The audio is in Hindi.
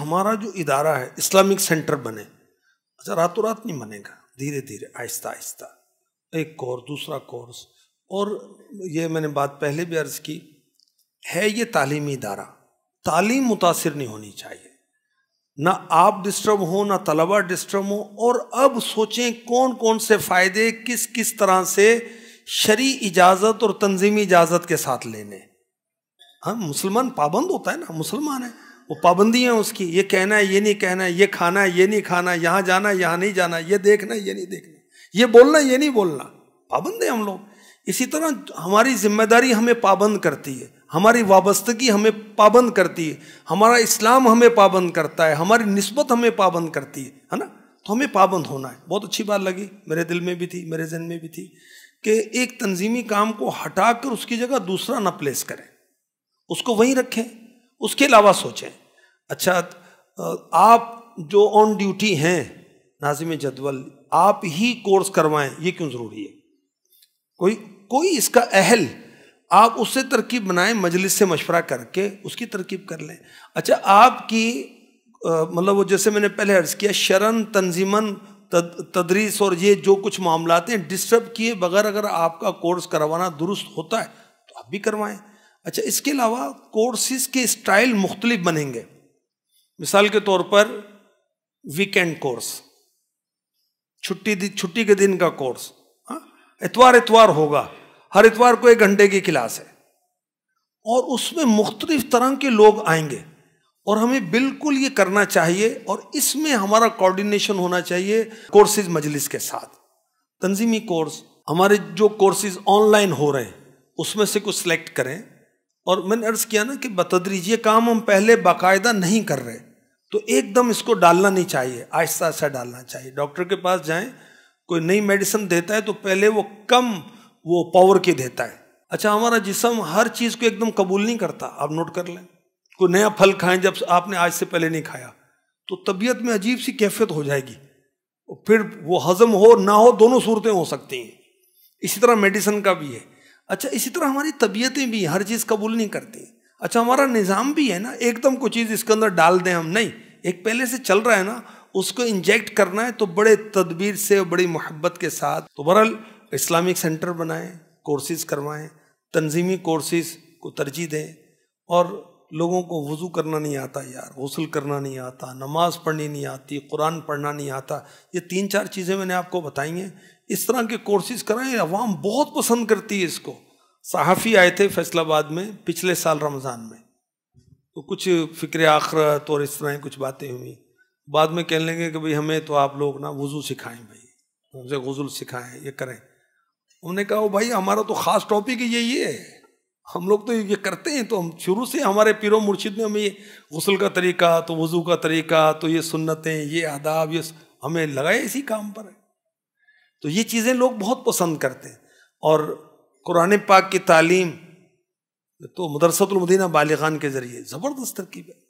हमारा जो इदारा है इस्लामिक सेंटर बने अच्छा रातों रात नहीं बनेगा धीरे धीरे आहिस्ता आहिस्ता एक कोर्स दूसरा कोर्स और ये मैंने बात पहले भी अर्ज़ की है ये तालीमी इदारा तालीम मुतासर नहीं होनी चाहिए ना आप डिस्टर्ब हो ना तलबा डिस्टर्ब हो और अब सोचें कौन कौन से फ़ायदे किस किस तरह से शरी इजाज़त और तंजीमी इजाज़त के साथ लेने हम हाँ, मुसलमान पाबंद होता है ना मुसलमान है वो पाबंदियाँ उसकी ये कहना है ये नहीं कहना है ये खाना है ये नहीं खाना है यहाँ जाना है यहाँ नहीं जाना ये देखना है ये नहीं देखना ये बोलना ये नहीं बोलना पाबंद है हम लोग इसी तरह हमारी जिम्मेदारी हमें पाबंद करती है हमारी वाबस्तगी हमें पाबंद करती है हमारा इस्लाम हमें पाबंद करता है हमारी नस्बत हमें पाबंद करती है है ना तो हमें पाबंद होना है बहुत अच्छी बात लगी मेरे दिल में भी थी मेरे जहन में भी थी कि एक तंजीमी काम को हटा कर उसकी जगह दूसरा ना प्लेस करें उसको वहीं रखें उसके अलावा सोचें अच्छा आप जो ऑन ड्यूटी हैं नाजिम जदवल आप ही कोर्स करवाएं ये क्यों ज़रूरी है कोई कोई इसका अहल आप उससे तरकीब बनाएं मजलिस से मशवरा करके उसकी तरकीब कर लें अच्छा आपकी मतलब वो जैसे मैंने पहले अर्ज़ किया शरण तंजीमन तद, तदरीस और ये जो कुछ मामला हैं डिस्टर्ब किए बगैर अगर आपका कोर्स करवाना दुरुस्त होता है तो आप भी करवाएं अच्छा इसके अलावा कोर्सेज़ के स्टाइल मुख्तलिफ बनेंगे मिसाल के तौर पर वीकेंड कोर्स छुट्टी छुट्टी के दिन का कोर्स हाँ, इतवार इतवार होगा हर इतवार को एक घंटे की क्लास है और उसमें मुख्तलिफ तरह के लोग आएंगे और हमें बिल्कुल ये करना चाहिए और इसमें हमारा कोऑर्डिनेशन होना चाहिए कोर्सेज मजलिस के साथ तंजीमी कोर्स हमारे जो कोर्सेज ऑनलाइन हो रहे हैं उसमें से कुछ सेलेक्ट करें और मैंने अर्ज़ किया ना कि बतदरीज ये काम हम पहले बाकायदा नहीं कर रहे तो एकदम इसको डालना नहीं चाहिए आहिस्ता आहिस्ता डालना चाहिए डॉक्टर के पास जाएं कोई नई मेडिसिन देता है तो पहले वो कम वो पावर के देता है अच्छा हमारा जिसम हर चीज़ को एकदम कबूल नहीं करता आप नोट कर लें कोई नया फल खाएं जब आपने आज से पहले नहीं खाया तो तबीयत में अजीब सी कैफियत हो जाएगी फिर वो हजम हो ना हो दोनों सूरतें हो सकती हैं इसी तरह मेडिसिन का भी है अच्छा इसी तरह हमारी तबीयतें भी हर चीज़ कबूल नहीं करती अच्छा हमारा निज़ाम भी है ना एकदम कोई चीज़ इसके अंदर डाल दें हम नहीं एक पहले से चल रहा है ना उसको इंजेक्ट करना है तो बड़े तदबीर से और बड़ी मोहब्बत के साथ तो बहरल इस्लामिक सेंटर बनाएं कोर्सेज करवाएं तंजीमी कोर्सेज को तरजीह दें और लोगों को वज़ू करना नहीं आता यार गसल करना नहीं आता नमाज पढ़नी नहीं आती कुरान पढ़ना नहीं आता ये तीन चार चीज़ें मैंने आपको बताई हैं इस तरह के कोर्सेज कराएं अवाम बहुत पसंद करती है इसको सहाफ़ी आए थे फैसलाबाद में पिछले साल रमज़ान में तो कुछ फ़िक्र आखरत और इस तरह कुछ बातें हुई बाद में कह लेंगे कि भाई हमें तो आप लोग ना वज़ू सिखाएं भाई हमसे गज़ल सिखाएं ये करें उन्होंने कहा भाई हमारा तो ख़ास टॉपिक ही यही है हम लोग तो ये करते हैं तो हम शुरू से हमारे पिरो मुर्शिद ने हमें ये गसल का तरीका तो वज़ू का तरीका तो ये सुन्नतें ये आदाब ये हमें लगाए इसी काम पर तो ये चीज़ें लोग बहुत पसंद करते हैं और कुरान पाक की तालीम तो मदरसतुलमदीना बालिगान के जरिए ज़बरदस्त तरकीब है